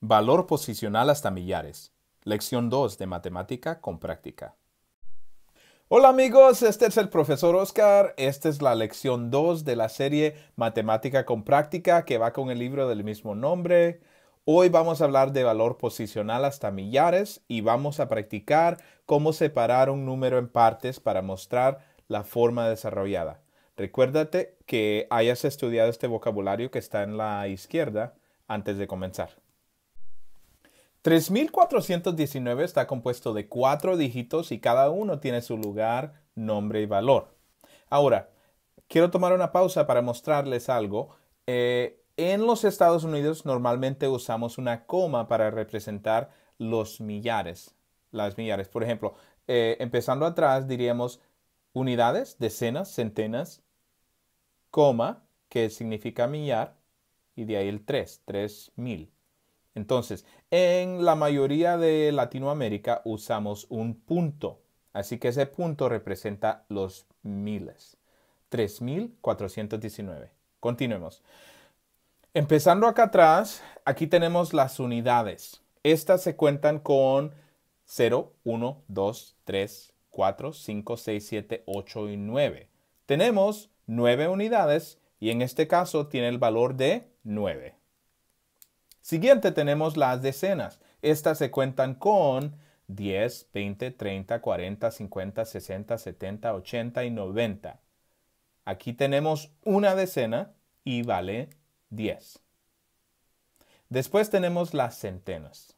Valor posicional hasta millares. Lección 2 de matemática con práctica. Hola amigos, este es el profesor Oscar. Esta es la lección 2 de la serie Matemática con práctica que va con el libro del mismo nombre. Hoy vamos a hablar de valor posicional hasta millares y vamos a practicar cómo separar un número en partes para mostrar la forma desarrollada. Recuérdate que hayas estudiado este vocabulario que está en la izquierda antes de comenzar. 3419 está compuesto de cuatro dígitos y cada uno tiene su lugar, nombre y valor. Ahora, quiero tomar una pausa para mostrarles algo. Eh, en los Estados Unidos normalmente usamos una coma para representar los millares, las millares. Por ejemplo, eh, empezando atrás diríamos unidades, decenas, centenas, coma, que significa millar, y de ahí el 3, 3000. Entonces, en la mayoría de Latinoamérica usamos un punto. Así que ese punto representa los miles. 3.419. Continuemos. Empezando acá atrás, aquí tenemos las unidades. Estas se cuentan con 0, 1, 2, 3, 4, 5, 6, 7, 8 y 9. Tenemos 9 unidades y en este caso tiene el valor de 9. Siguiente tenemos las decenas. Estas se cuentan con 10, 20, 30, 40, 50, 60, 70, 80 y 90. Aquí tenemos una decena y vale 10. Después tenemos las centenas.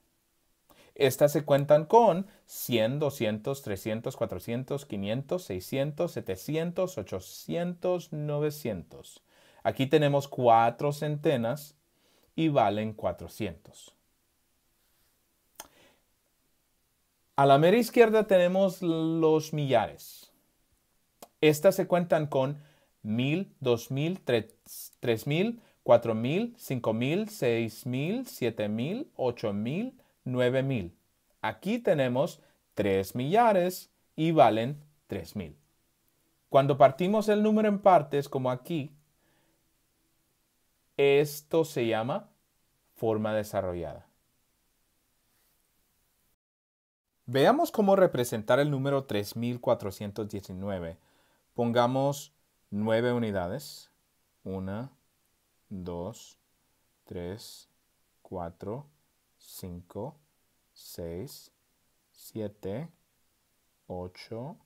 Estas se cuentan con 100, 200, 300, 400, 500, 600, 700, 800, 900. Aquí tenemos cuatro centenas y valen 400. A la mera izquierda tenemos los millares. Estas se cuentan con 1000, 2000, 3000, 4000, 5000, 6000, 7000, 8000, 9000. Aquí tenemos 3 millares y valen 3000. Cuando partimos el número en partes, como aquí, esto se llama forma desarrollada. Veamos cómo representar el número 3419. Pongamos 9 unidades. 1, 2, 3, 4, 5, 6, 7, 8,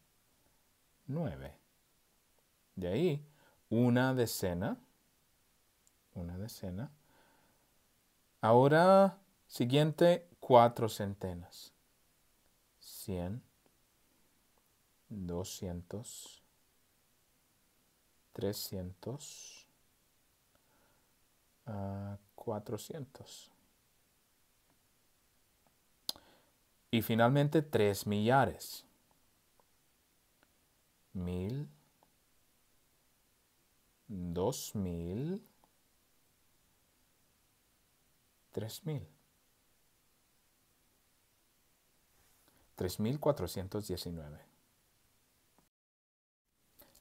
9. De ahí, una decena una decena. Ahora, siguiente, cuatro centenas. Cien. Doscientos. Trescientos. Ah, cuatrocientos. Y finalmente tres millares. Mil, dos mil, 3.000. 3.419.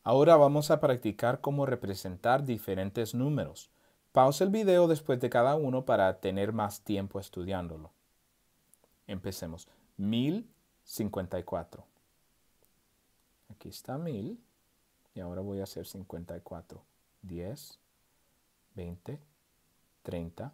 Ahora vamos a practicar cómo representar diferentes números. Pausa el video después de cada uno para tener más tiempo estudiándolo. Empecemos. 1054. Aquí está 1000. Y ahora voy a hacer 54. 10, 20, 30,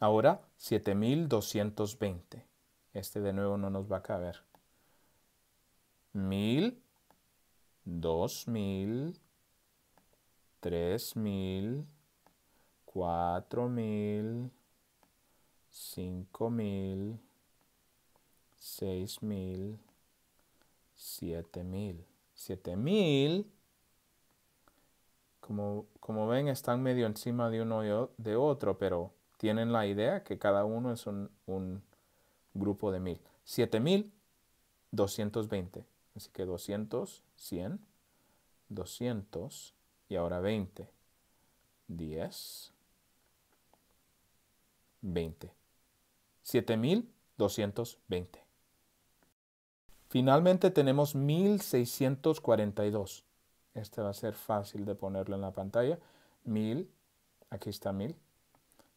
Ahora 7220. Este de nuevo no nos va a caber. 1000, 2000, 3000, 4000, 5000, 6000, 7000. 7000 como, como ven, están medio encima de uno y de otro, pero tienen la idea que cada uno es un, grupo de mil. 7220. Así que 200, 100, 200 y ahora 20. 10, 20. 7220. Finalmente tenemos 1642. Este va a ser fácil de ponerlo en la pantalla. 1000, aquí está 1000.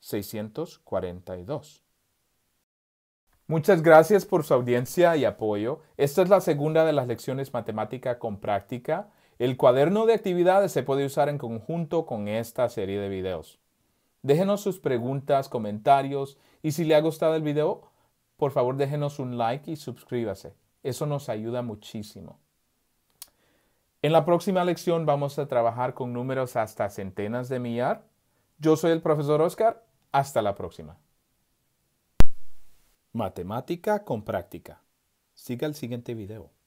642. Muchas gracias por su audiencia y apoyo. Esta es la segunda de las lecciones matemática con práctica. El cuaderno de actividades se puede usar en conjunto con esta serie de videos. Déjenos sus preguntas, comentarios y si le ha gustado el video, por favor déjenos un like y suscríbase. Eso nos ayuda muchísimo. En la próxima lección vamos a trabajar con números hasta centenas de millar. Yo soy el profesor Oscar hasta la próxima. Matemática con práctica. Siga el siguiente video.